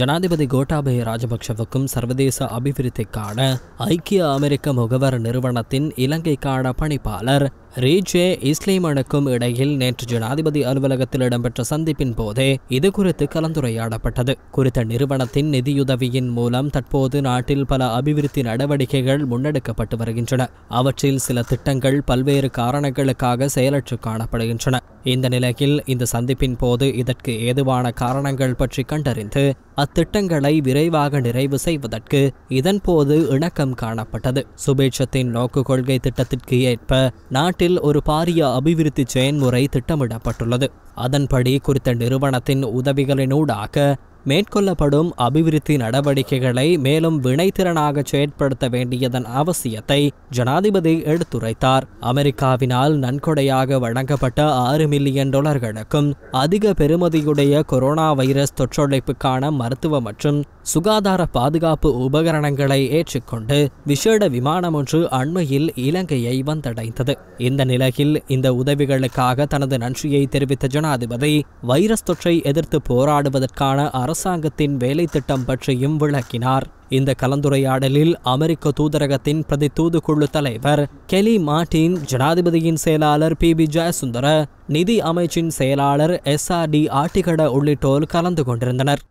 ஜனாதிபதி கோட்டாபய ராஜபக்ஷவுக்கும் சர்வதேச அபிவிருத்திக்கான ஐக்கிய அமெரிக்க முகவர் நிறுவனத்தின் இலங்கைக்கான பணிப்பாளர் ரீஜே இஸ்லீமனுக்கும் இடையில் நேற்று ஜனாதிபதி அலுவலகத்தில் இடம்பெற்ற சந்திப்பின் போதே இது குறித்து கலந்துரையாடப்பட்டது குறித்த நிறுவனத்தின் நிதியுதவியின் மூலம் தற்போது நாட்டில் பல அபிவிருத்தி நடவடிக்கைகள் முன்னெடுக்கப்பட்டு வருகின்றன அவற்றில் சில திட்டங்கள் பல்வேறு காரணங்களுக்காக செயலற்று காணப்படுகின்றன இந்த நிலையில் இந்த சந்திப்பின் போது இதற்கு ஏதுவான காரணங்கள் பற்றி கண்டறிந்து அத்திட்டங்களை விரைவாக நிறைவு செய்வதற்கு இதன்போது இணக்கம் காணப்பட்டது சுபேட்சத்தின் நோக்கு கொள்கை திட்டத்திற்கு ஏற்ப நாட்டின் நாட்டில் ஒரு பாரிய அபிவிருத்தி செயன்முறை திட்டமிடப்பட்டுள்ளது அதன்படி குறித்த நிறுவனத்தின் உதவிகளினூடாக மேற்கொள்ளப்படும் அபிவிருத்தி நடவடிக்கைகளை மேலும் வினைத்திறனாக செயற்படுத்த வேண்டியதன் அவசியத்தை ஜனாதிபதி எடுத்துரைத்தார் அமெரிக்காவினால் நன்கொடையாக வழங்கப்பட்ட ஆறு மில்லியன் டாலர்களுக்கும் அதிக பெருமதியுடைய கொரோனா வைரஸ் தொற்றொழைப்புக்கான மருத்துவ மற்றும் சுகாதார பாதுகாப்பு உபகரணங்களை ஏற்றுக்கொண்டு விசேட விமானம் ஒன்று அண்மையில் இலங்கையை வந்தடைந்தது இந்த நிலையில் இந்த உதவிகளுக்காக தனது நன்றியை தெரிவித்த ஜனாதிபதி வைரஸ் தொற்றை எதிர்த்து போராடுவதற்கான அரசாங்கத்தின் வேலை திட்டம் பற்றியும் விளக்கினார் இந்த கலந்துரையாடலில் அமெரிக்க தூதரகத்தின் பிரதி தூதுக்குழு தலைவர் கெலி மார்டின் ஜனாதிபதியின் செயலாளர் பி பி ஜெயசுந்தர நிதி அமைச்சின் செயலாளர் எஸ் ஆர் டி ஆட்டிகட உள்ளிட்டோர் கலந்து கொண்டிருந்தனர்